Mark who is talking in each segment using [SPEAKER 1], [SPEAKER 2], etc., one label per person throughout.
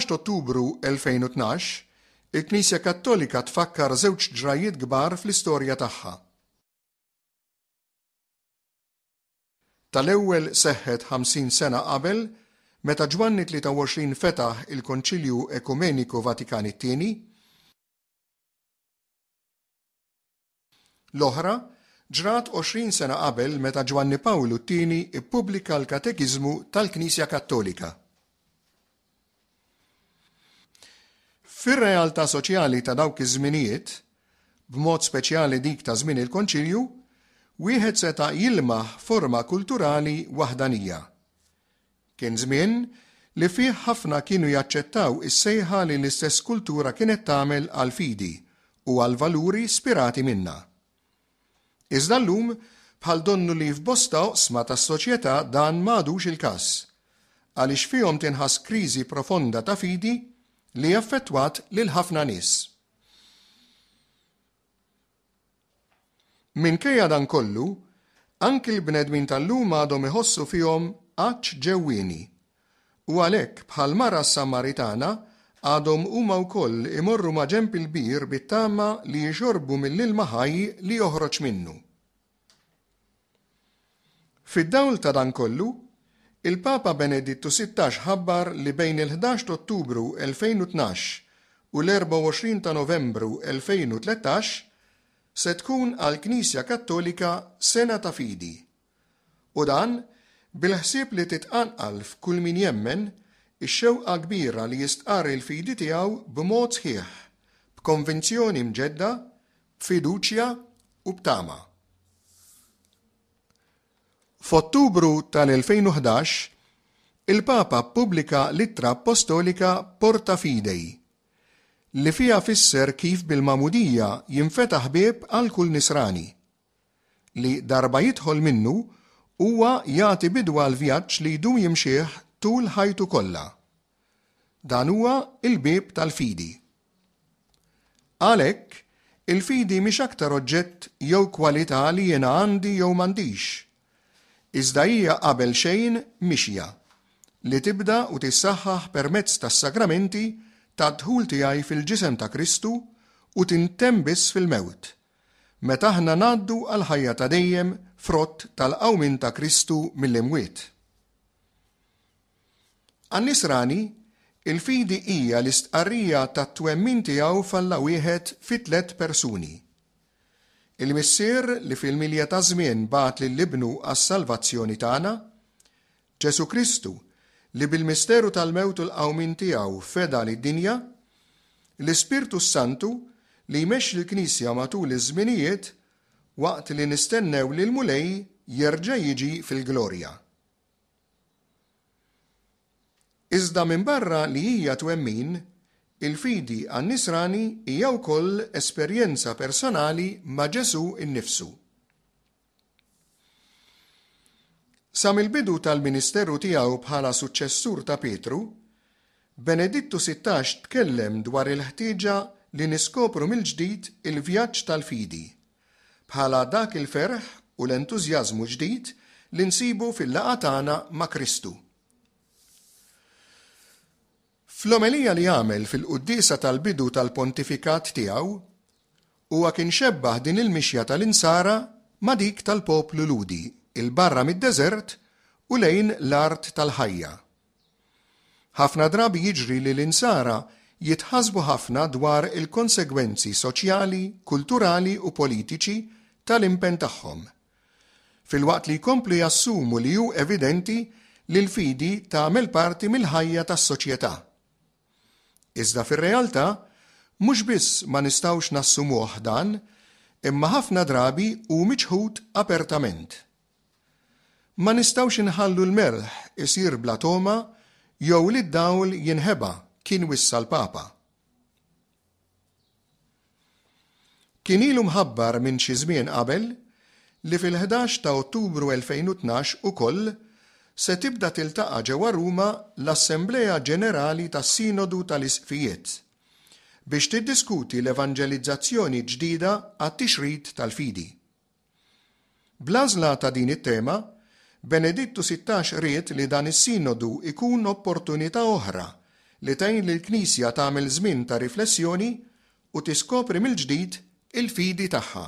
[SPEAKER 1] fl-11 Ottubru 2012, il-Knisja Kattolika tfakkar żewġ ġrajiet kbar fl-istorja tagħha. Tal-ewwel seħħet 50 sena qabel meta Ġwanni 23 fetaħ il-Konċilju Ekumeniku Vatikan Tieni. l-oħra ġrat 20 sena qabel meta Ġwanni Pawlu II ippubblika l-Katekiżmu tal-Knisja Kattolika. Fir-realtà soċjali ta' dawk iż-żminijiet, b'mod speċjali dik ta' żmien il-Konċilju, wieħed seta' ilma forma kulturali waħdanija. Kien żmien li fih ħafna kienu jaċċettaw is-sejħa li l-istess kultura kienet tagħmel għal fidi u għal valuri spirati minna. Iżda llum bħal donnu li f'bosta oqsma tas-soċjetà dan m'għadux il-każ għaliex fihom tinħass kriżi profonda ta' fidi li jaffettwat lil ħafna nies. Minkejja dan kollu, anki l-bnedmin tal-lum għadhom iħossu fihom għaċ ġewwieni. U għalhekk bħal mara Samaritana għadhom huma wkoll imorru ma' ġemp il-bir bit-tama li jxorbu mill-ilma ħaj li joħroġ minnu. Fid-dawl ta' dan kollu, Il-Papa Benedittu 16 ħabbar li bejn il-11 Ottubru 2012 u l-24 ta' Novembru 2013 se tkun għal Knisja Kattolika sena ta' fidi. U dan bil-ħsieb li titqanqal f'kull min jemmen ix-xewqa kbira li jistqar il-fidi tiegħu b'mod sħiħ, b'konvinzjoni mġedda, b'fiduċja u b'tama. F'Ottubru tal-2011 il-Papa pubblika littra apostolika Porta Fidei li fija fisser kif bil-mamudija jinfeta ħbieb għal kull nisrani li darba jidħol minnu huwa jagħti bidwa l vjaġġ li jdu jimxieħ tul ħajtu kollha. Dan huwa il-bib tal-fidi. Għalhekk, il-fidi mhix aktar oġġett jew kwalità li jiena għandi jew m'għandix iżda hija qabel xejn mixja li tibda u tissaħħaħ permezz tas sagramenti ta' dħul tiegħi fil-ġisem ta' Kristu u tintembis biss fil-mewt. Meta aħna ngħaddu għal ħajja ta' dejjem frott tal-qawmin ta' Kristu mill-imwiet. Għan-nisrani, il-fidi hija l-istqarrija ta' twemmin tiegħu falla wieħed fit tlet persuni – Il-missier li fil-milja ta' żmien bat li libnu għas-salvazzjoni tagħna, Ġesu Kristu li bil-misteru tal-mewt l-qawmin tiegħu feda d dinja l-Ispirtu Santu li jmex l-Knisja matul iż-żminijiet waqt li nistennew li l-mulej jerġa' jiġi fil-glorja. Iżda minn barra li hija twemmin Il-fidi għan-nisrani hija wkoll esperjenza personali ma' Ġesu in-nifsu. Sa mill-bidu tal-ministeru tiegħu bħala suċċessur ta' Petru, Benedittu 16 tkellem dwar il-ħtieġa li niskopru mill-ġdid il-vjaġġ tal-fidi, bħala dak il-ferħ u l-entużjażmu ġdid li nsibu fil-laqatana ma' Kristu. Fl-omelija li għamel fil-quddisa tal-bidu tal-pontifikat tiegħu, huwa kien xebbaħ din il-mixja tal-insara ma dik tal-poplu ludi, il-barra mid-deżert u lejn l-art tal-ħajja. Ħafna drabi jiġri li l-insara jitħasbu ħafna dwar il-konsegwenzi soċjali, kulturali u politiċi tal-impen tagħhom. Fil-waqt li jkomplu jassumu li ju evidenti li l-fidi tagħmel parti mill-ħajja tas-soċjetà. Iżda fir-realtà mhux biss ma nistgħux nassumu dan, imma ħafna drabi u miċħut apertament. Ma nistawx inħallu l-merħ isir blatoma, jew li d-dawl jinħeba kien wissa l-papa. Kien ilu mħabbar minn xi żmien qabel li fil-11 ta' Ottubru 2012 ukoll se tibda tiltaqa ġewwa Ruma l-Assembleja Ġenerali tas-Sinodu tal isfijiet biex tiddiskuti l-evangelizzazzjoni ġdida għat-tixrid tal-fidi. Blażla ta' din it-tema, Benedittu 16 riet li dan is-sinodu ikun opportunità oħra li tgħin li l-Knisja tagħmel żmien ta' riflessjoni u tiskopri mill-ġdid il-fidi tagħha.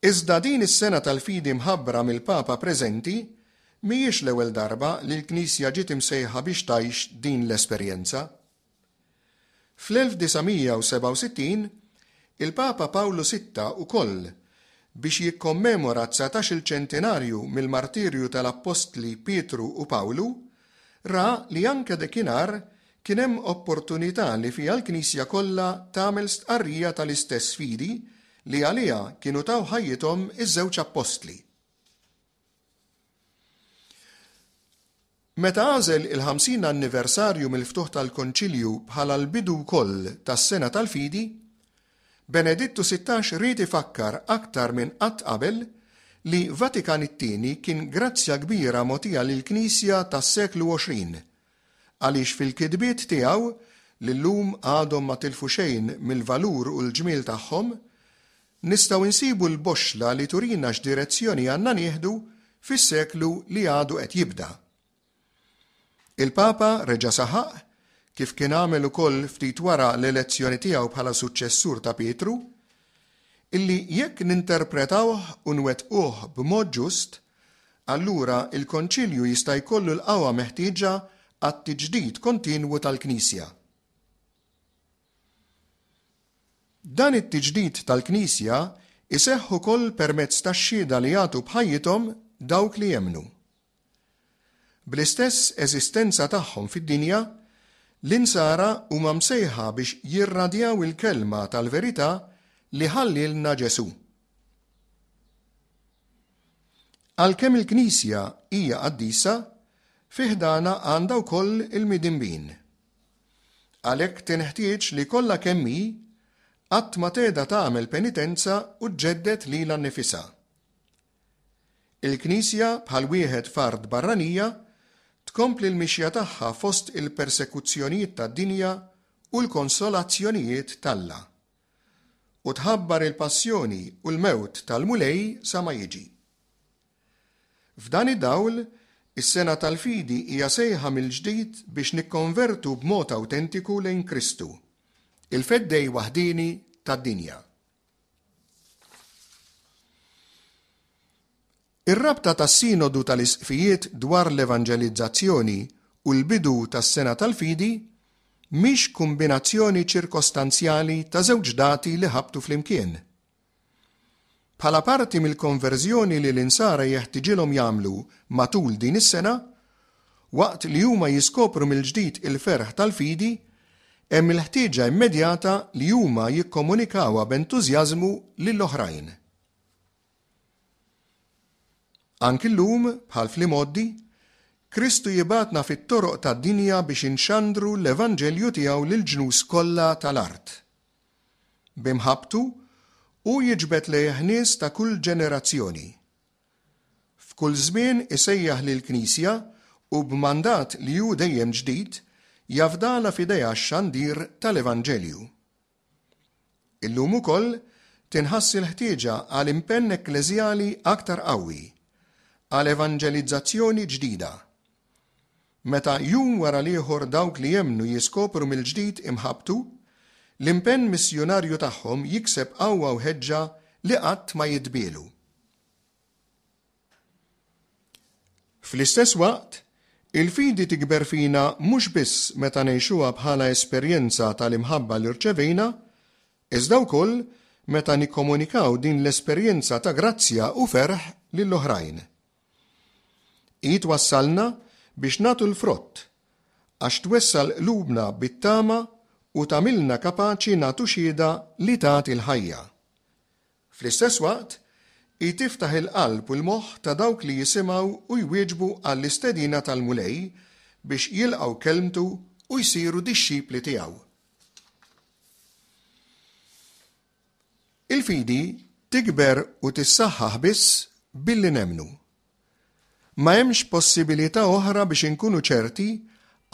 [SPEAKER 1] Iżda din is-sena tal-fidi mħabbra mill-Papa preżenti mhijiex l-ewwel darba li l-Knisja ġiet imsejħa biex tgħix din l-esperjenza. Fl-1967 il-Papa Pawlu VI ukoll biex jikkommemora 19 il-ċentenarju mill-martirju tal-Apostli Pietru u Pawlu, ra li anke dekinar kienem opportunità li fija l-Knisja kollha tagħmel stqarrija tal-istess fidi li għalija kienu taw ħajjithom iż-żewġ appostli. Meta għażel il-50 anniversarju mill-ftuħ tal-Konċilju bħala l-bidu koll tas-sena tal-fidi, Benedittu 16 rrid fakkar aktar minn qatt qabel li Vatikan it-tieni kien grazzja kbira motija lil knisja tas-seklu 20 għaliex fil-kidbiet tiegħu li l-lum għadhom ma tilfu xejn mill-valur u l-ġmiel tagħhom nistaw insibu l-boxla li turina x'direzzjoni għanna nieħdu fis-seklu li għadu qed jibda. Il-Papa reġa saħaq kif kien għamel ukoll ftit wara l-elezzjoni tiegħu bħala suċċessur ta' Pietru, illi jekk ninterpretawh u nwettquh b'mod ġust, allura il-Konċilju jista' jkollu l-qawwa meħtieġa għat-tiġdid kontinwu tal-Knisja. Dan it-tiġdid tal-Knisja iseħħu kol permezz tax-xhieda li jagħtu bħajjithom dawk li jemnu. Bl-istess eżistenza tagħhom fid-dinja, l-insara huma msejħa biex jirradjaw il-kelma tal-verità li ħallilna Ġesu. Għalkemm il-Knisja hija qaddisa, fiħdana għandha wkoll il-midimbin. Għalhekk tinħtieġ li kollha kemmi qatt ma teda tagħmel penitenza u ġeddet l nnifisha. Il-Knisja bħal wieħed fard barranija tkompli l-mixja tagħha fost il-persekuzzjonijiet tad-dinja u l-konsolazzjonijiet talla. U tħabbar il-passjoni u l-mewt tal-mulej sa ma jiġi. F'dan id-dawl, Is-sena tal-fidi hija sejħa mill-ġdid biex nikkonvertu b'mod awtentiku lejn Kristu il-feddej wahdini tad-dinja. Ir-rabta tas-sinodu tal isfijiet dwar l-evangelizzazzjoni u l-bidu tas-sena tal-fidi mhix kombinazzjoni ċirkostanzjali ta' żewġ dati li ħabtu flimkien. Bħala parti mill-konverżjoni li l-insara jeħtiġilhom jagħmlu matul din is-sena, waqt li huma jiskopru mill-ġdid il-ferħ tal-fidi, hemm il-ħtieġa immedjata li huma jikkomunikawha b'entużjażmu lill-oħrajn. Anki l-lum, bħal fl-imoddi, Kristu jibatna fit-toroq tad-dinja biex inxandru l-Evanġelju tiegħu lil ġnus kollha tal-art. Bimħabtu u jiġbet li nies ta' kull ġenerazzjoni. F'kull żmien isejjaħ lil Knisja u b'mandat li hu dejjem ġdid jafdala fideja xandir tal evangelju Illum ukoll tinħassi l-ħtieġa għal impenn ekklezjali aktar qawwi, għal evangelizzazzjoni ġdida. Meta jum wara liħor dawk li jemnu jiskopru mill-ġdid imħabtu, l-impenn missjonarju tagħhom jikseb qawwa u ħeġġa li qatt ma jidbilu. Fl-istess waqt, Il-fidi tikber fina mhux biss meta ngħixuha bħala esperjenza tal-imħabba li rċevejna, iżda wkoll meta nikkomunikaw din l-esperjenza ta' grazzja u ferħ lill-oħrajn. Id wassalna biex natu l-frott, għax twessal lubna bit-tama u tamilna kapaċi natu xieda li ta' il-ħajja. Fl-istess waqt, jitiftaħ il-qalb u l-moħ ta' dawk li jisimaw u jwieġbu għall-istedina tal-mulej biex jilqaw kelmtu u jisiru dixxib li tijaw. Il-fidi tikber u tissaħħaħ biss billi nemnu. Ma hemmx possibilità oħra biex inkunu ċerti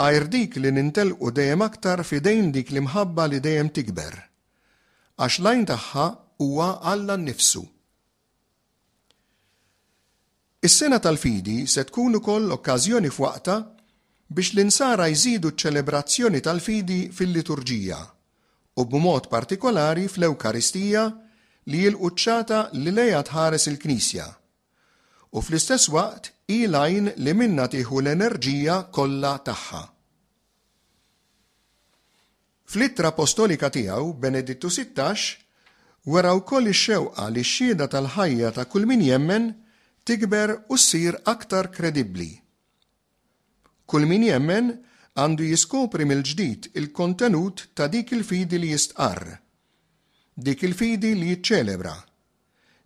[SPEAKER 1] għajr dik li nintelqu dejjem aktar fidejn dik li mħabba li dejjem tikber. Għax lajn tagħha huwa għalla nnifsu. nifsu Is-sena tal-fidi se tkun ukoll okkażjoni f'waqta biex l-insara jżidu ċ-ċelebrazzjoni tal-fidi fil-liturġija u b'mod partikolari fl-Ewkaristija li l-quċċata li lejha tħares il-Knisja. U fl-istess waqt ilajn li minna tieħu l-enerġija kollha tagħha. Fl-ittra apostolika tiegħu Benedittu 16 wara wkoll ix-xewqa li x-xhieda tal-ħajja ta' kull min jemmen tikber u ssir aktar kredibbli. Kull min jemmen għandu jiskopri mill-ġdid il-kontenut ta' dik il-fidi li jistqar, dik il-fidi li jiċċelebra,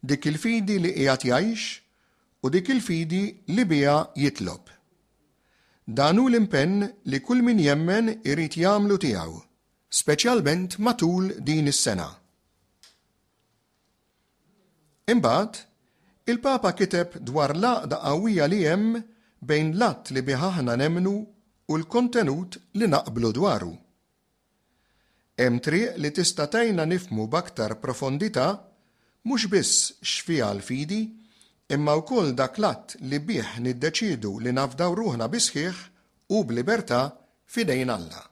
[SPEAKER 1] dik il-fidi li qiegħed jgħix u dik il-fidi li biha jitlob. Danu l-impenn li kull min jemmen irrit jagħmlu tiegħu, speċjalment matul din is-sena. Imbagħad Il-Papa kiteb dwar laqda qawwija li hemm bejn l-att li biħaħna nemnu u l-kontenut li naqblu dwaru. Hemm triq li tista' tajna nifmu b'aktar profondità mhux biss xfija l-fidi, imma wkoll dak l-att li bih niddeċidu li nafdaw ruħna bisħiħ u b'libertà fidejn Alla.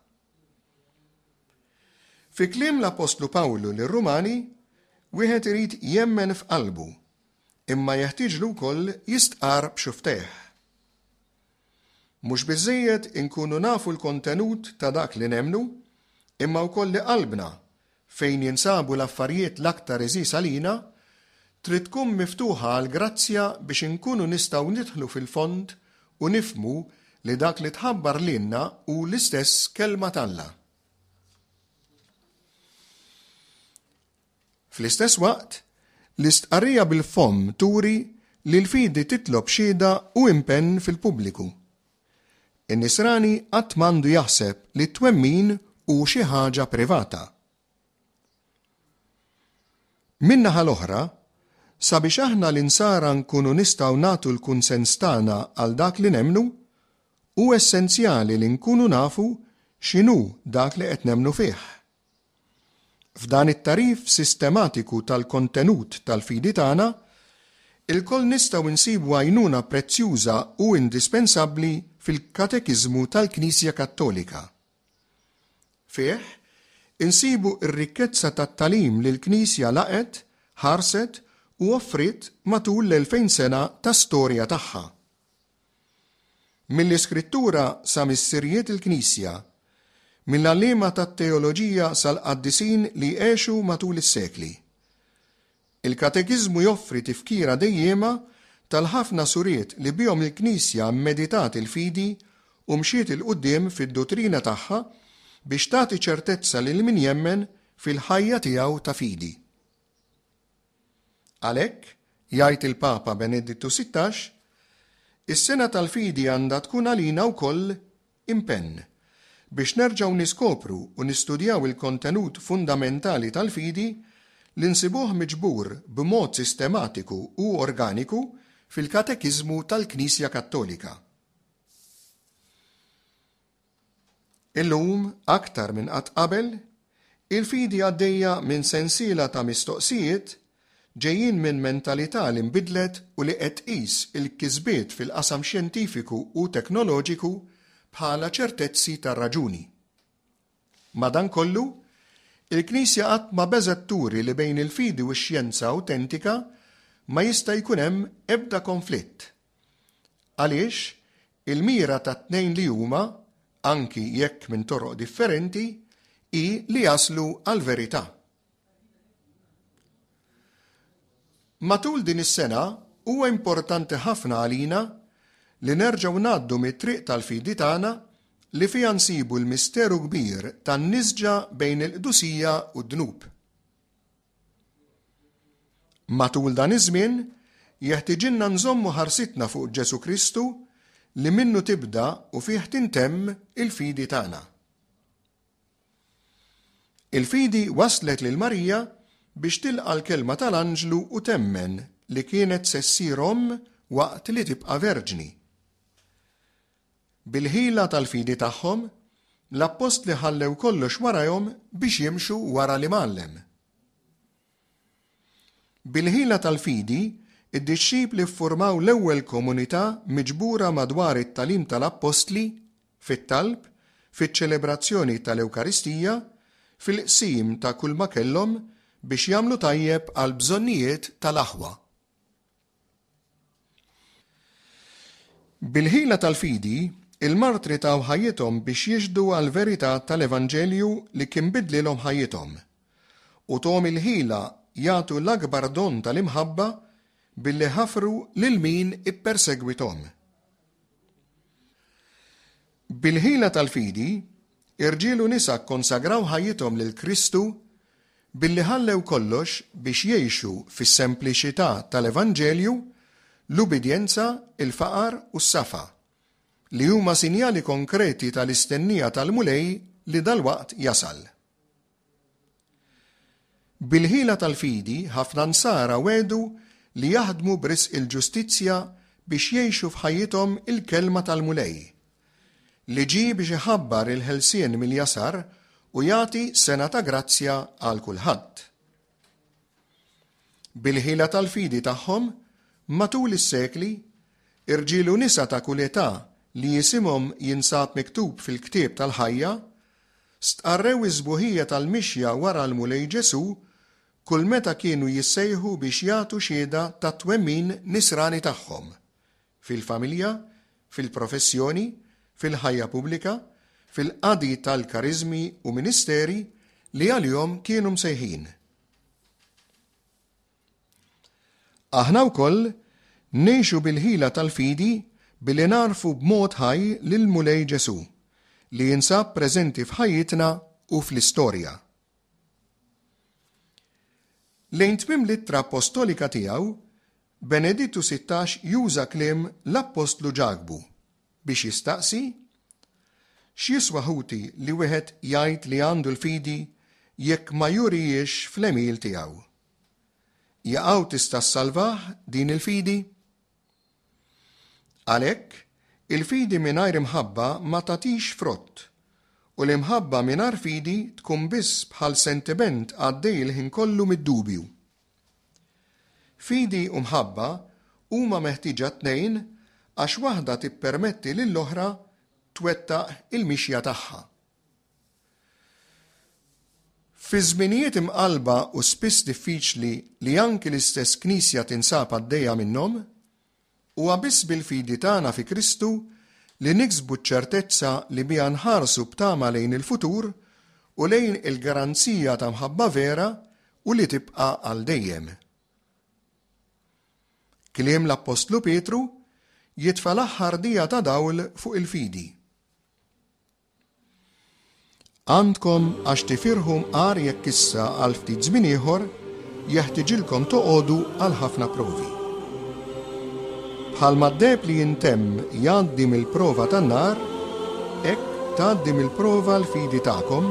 [SPEAKER 1] Fi klim l-Apostlu Pawlu l rumani wieħed irid jemmen f'qalbu imma jeħtieġ l wkoll jistqar b'xufteħ. Mhux biżejjed inkunu nafu l-kontenut ta' dak li nemnu, imma wkoll li qalbna fejn jinsabu l-affarijiet l-aktar iżis għalina, trid tkun miftuħa għal grazzja biex inkunu nistgħu nidħlu fil-fond u nifmu li dak li tħabbar lilna u l-istess kelma talla. Fl-istess waqt, L-istqarrija bil-fom turi li l-fidi titlob xida u impenn fil-pubbliku. In-nisrani qatt m'għandu jaħseb li twemmin u xi ħaġa privata. Minna l-oħra, sabiex aħna l-insara nkunu nistgħu nagħtu l-kunsens tagħna għal dak li nemnu, u essenzjali li nkunu nafu x'inhu dak li qed nemnu fih. F'dan it-tarif sistematiku tal-kontenut tal-fidi tagħna, il-koll nistgħu insibu għajnuna prezzjuża u indispensabbli fil-katekiżmu tal-Knisja Kattolika. Fih, insibu r-rikkezza tat-talim li l-Knisja laqet, ħarset u offrit matul l-2000 sena ta' storja tagħha. Mill-iskrittura sa mis-sirjiet il-Knisja mill-allima tat teoloġija sal-qaddisin li għexu matul is-sekli. Il-katekizmu joffri tifkira dejjema tal-ħafna suriet li bihom il-Knisja meditat il-fidi u mxiet il-qoddim fid-dottrina tagħha biex tagħti ċertezza lil min jemmen fil-ħajja tiegħu ta' fidi. Għalhekk, jgħid il-Papa Benedittu 16, is-sena tal-fidi għandha tkun għalina wkoll impenn biex nerġaw niskopru u nistudjaw il-kontenut fundamentali tal-fidi l insibuħ miġbur b'mod sistematiku u organiku fil-katekizmu tal-Knisja Kattolika. Illum, aktar minn qatt qabel, il-fidi għaddejja minn sensiela ta' mistoqsijiet ġejjin minn mentalità li nbidlet u li qed qis il-kisbiet fil-qasam xjentifiku u teknoloġiku bħala ċertezzi ta' raġuni. Madankollu, il-Knisja qatt ma beżet turi li bejn il-fidi u x-xjenza autentika ma jista' jkun hemm ebda konflitt. Għaliex, il-mira ta' tnejn li huma, anki jekk minn toroq differenti, i li jaslu għal verità. Matul din is-sena huwa importanti ħafna għalina li nerġaw naddu mit-triq tal-fidi tagħna li fija nsibu l-misteru kbir tan-nisġa bejn il-qdusija u d-dnub. Matul dan iż-żmien jeħtiġinna nżommu ħarsitna fuq Ġesu Kristu li minnu tibda u fih tintemm il-fidi tagħna. Il-fidi waslet lil Marija biex tilqa l-kelma tal-Anġlu u temmen li kienet sessirhom waqt li tibqa' verġni. Bil-ħila tal-fidi tagħhom, l-appost li ħallew kollox warajhom biex jimxu wara li mallem. Bil-ħila tal-fidi, id-disċib li ffurmaw l-ewwel komunità miġbura madwar it-talim tal-appostli, fit-talb, fiċ-ċelebrazzjoni tal-Ewkaristija, fil-qsim ta' kull ma kellhom biex jagħmlu tajjeb għal bżonnijiet tal-aħwa. Bil-ħila tal-fidi, il-martri taw ħajjithom biex jiexdu għal verità tal evangelju li kien bidlilhom ħajjithom. U tom il-ħila jagħtu l-akbar don tal-imħabba billi ħafru lil min ippersegwitom. Bil-ħila tal-fidi, irġilu nisa konsagraw ħajjithom lil Kristu billi ħallew kollox biex jiexu fis-sempliċità tal evangelju l-ubidjenza, il-faqar u s-safa' li huma sinjali konkreti tal-istennija tal-mulej li dal-waqt jasal. Bil-ħila tal-fidi ħafna nsara wedu li jaħdmu bris il-ġustizzja biex jiexu fħajjithom il-kelma tal-mulej. Li ġi biex iħabbar il-ħelsien mil jasar u jati sena ta' grazzja għal kulħadd. Bil-ħila tal-fidi tagħhom matul is-sekli irġilu nisa ta' kuletà li jisimhom jinsab miktub fil-ktieb tal-ħajja, stqarrew iżbuħija tal-mixja wara l-mulej Ġesu kull meta kienu jissejħu biex jagħtu xhieda ta' twemmin nisrani tagħhom fil-familja, fil-professjoni, fil-ħajja pubblika, fil-qadi tal-karizmi u ministeri li għal-jom kienu msejħin. Aħna wkoll nejxu bil-ħila tal-fidi billi narfu b'mod ħaj lil mulej Ġesu li jinsab preżenti f'ħajjitna u fl-istorja. Lejn tmim littra apostolika tiegħu, Benedittu 16 juża klim l-Apostlu Ġagbu biex jistaqsi x'jiswa ħuti li wieħed jgħid li għandu l-fidi jekk ma jurijiex fl-emil tiegħu. Jaqgħu tista' salvaħ din il-fidi? Għalhekk, il-fidi mingħajr imħabba ma tatix frott u l-imħabba minar fidi tkun biss bħal sentiment għaddej ħin kollu mid-dubju. Fidi u mħabba huma meħtieġa tnejn għax waħda tippermetti lill-oħra twettaq il-mixja tagħha. Fi zminijiet imqalba u spiss diffiċli li anki l-istess knisja tinsab għaddejja minnhom, u għabis bil-fidi tagħna fi Kristu li niksbu ċertezza li bija nħarsu b'tama lejn il-futur u lejn il-garanzija ta' mħabba vera u li tibqa għal dejjem. Kliem l-Apostlu Petru jitfa l-aħħar dija ta' dawl fuq il-fidi. Għandkom għax tifirħum għar jekk issa għal ftit żmien ieħor jeħtiġilkom toqodu għal ħafna provi. Għal maddeb li jintem jaddim mill-prova tan-nar, ek taddim il prova l-fidi ta'kom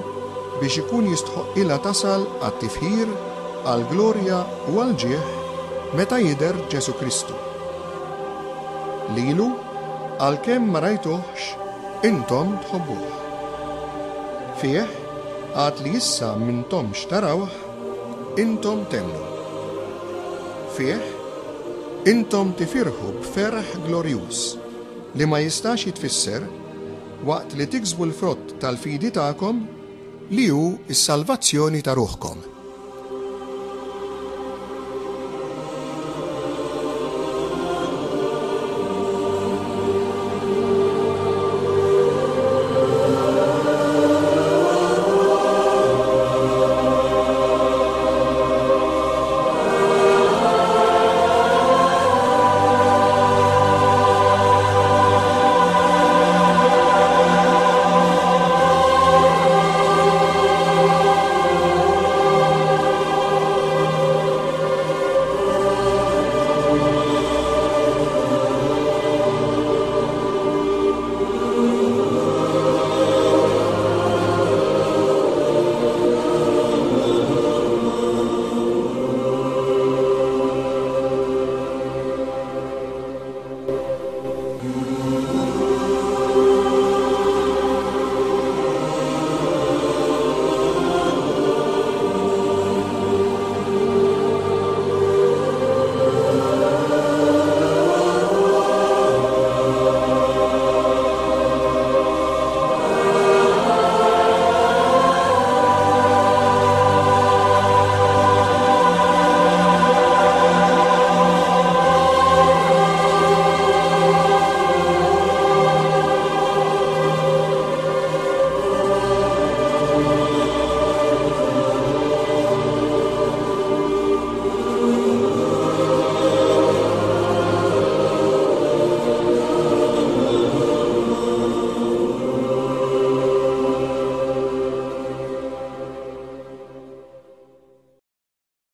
[SPEAKER 1] biex ikun jistħoq ila tasal għat-tifħir, għal-glorja u għal-ġieħ meta jider Ġesu Kristu. Lilu, għal-kem ma intom tħobbuħ. Fieħ, għat li jissa minn tomx tarawħ, intom temlu. Fieħ, intom tifirħu b'ferħ glorjus li ma jistax jitfisser waqt li tiksbu l-frott tal-fidi ta'kom li hu is-salvazzjoni ta' ruħkom.